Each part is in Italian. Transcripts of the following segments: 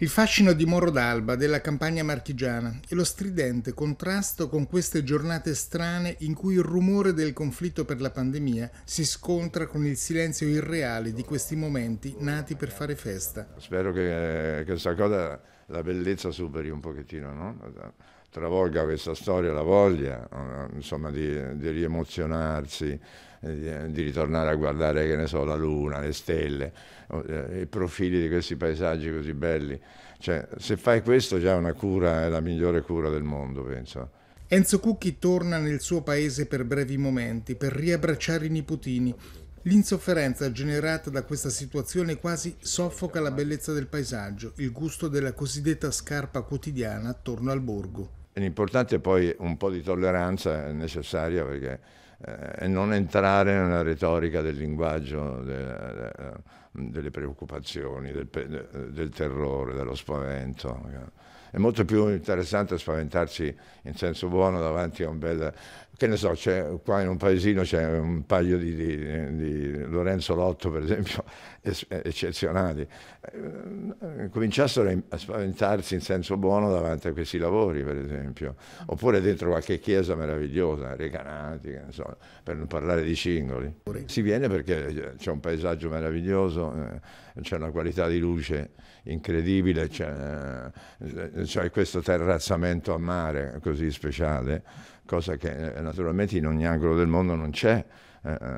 Il fascino di Moro d'Alba della campagna marchigiana e lo stridente contrasto con queste giornate strane in cui il rumore del conflitto per la pandemia si scontra con il silenzio irreale di questi momenti nati per fare festa. Spero che, eh, che questa cosa la bellezza superi un pochettino, no? travolga questa storia la voglia eh, insomma, di, di riemozionarsi, eh, di, eh, di, ritornare a guardare che ne so, la luna, le stelle, i profili di questi paesaggi così belli. Cioè, se fai questo già una cura, è la migliore cura del mondo, penso. Enzo Cucchi torna nel suo paese per brevi momenti, per riabbracciare i nipotini. L'insofferenza generata da questa situazione quasi soffoca la bellezza del paesaggio, il gusto della cosiddetta scarpa quotidiana attorno al borgo. L'importante è poi un po' di tolleranza è necessaria perché eh, non entrare nella retorica del linguaggio. De, de, delle preoccupazioni, del, del terrore, dello spavento. È molto più interessante spaventarsi in senso buono davanti a un bel... Che ne so, qua in un paesino c'è un paio di, di, di Lorenzo Lotto, per esempio, es, eccezionali. Ehm, cominciassero a spaventarsi in senso buono davanti a questi lavori, per esempio. Oppure dentro qualche chiesa meravigliosa, Recanati, che ne so, per non parlare di Cingoli. Si viene perché c'è un paesaggio meraviglioso, eh, c'è una qualità di luce incredibile, c'è, eh, c'è, questo terrazzamento a mare così speciale, cosa che eh, naturalmente in ogni angolo del mondo non c'è.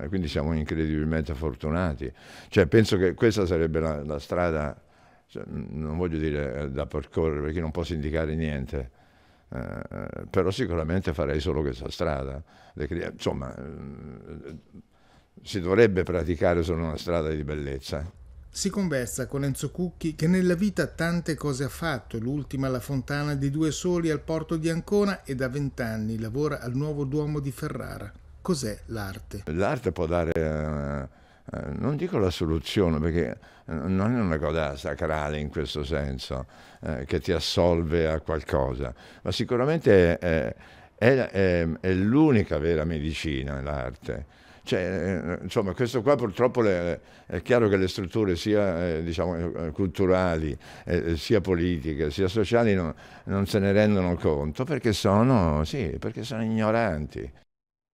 quindi siamo incredibilmente fortunati. Cioè, penso che questa sarebbe la, la strada, cioè, non voglio dire da percorrere perché non posso indicare niente, eh, però sicuramente farei solo questa strada. Insomma, si dovrebbe praticare solo una strada di bellezza. Si conversa con Enzo Cucchi che nella vita tante cose ha fatto, l'ultima alla fontana di due soli al porto di Ancona e da vent'anni lavora al nuovo Duomo di Ferrara. Cos'è l'arte? L'arte può dare, eh, eh, non dico la soluzione perché eh, non è una cosa sacrale in questo senso che ti assolve a qualcosa, ma sicuramente... È, è, è, ehm, è l'unica vera medicina l'arte. Cioè, eh, insomma, questo qua purtroppo le, è chiaro che le strutture sia eh, diciamo, eh, culturali, eh, sia politiche, sia sociali no, non se ne rendono conto perché sono, sì, perché sono ignoranti.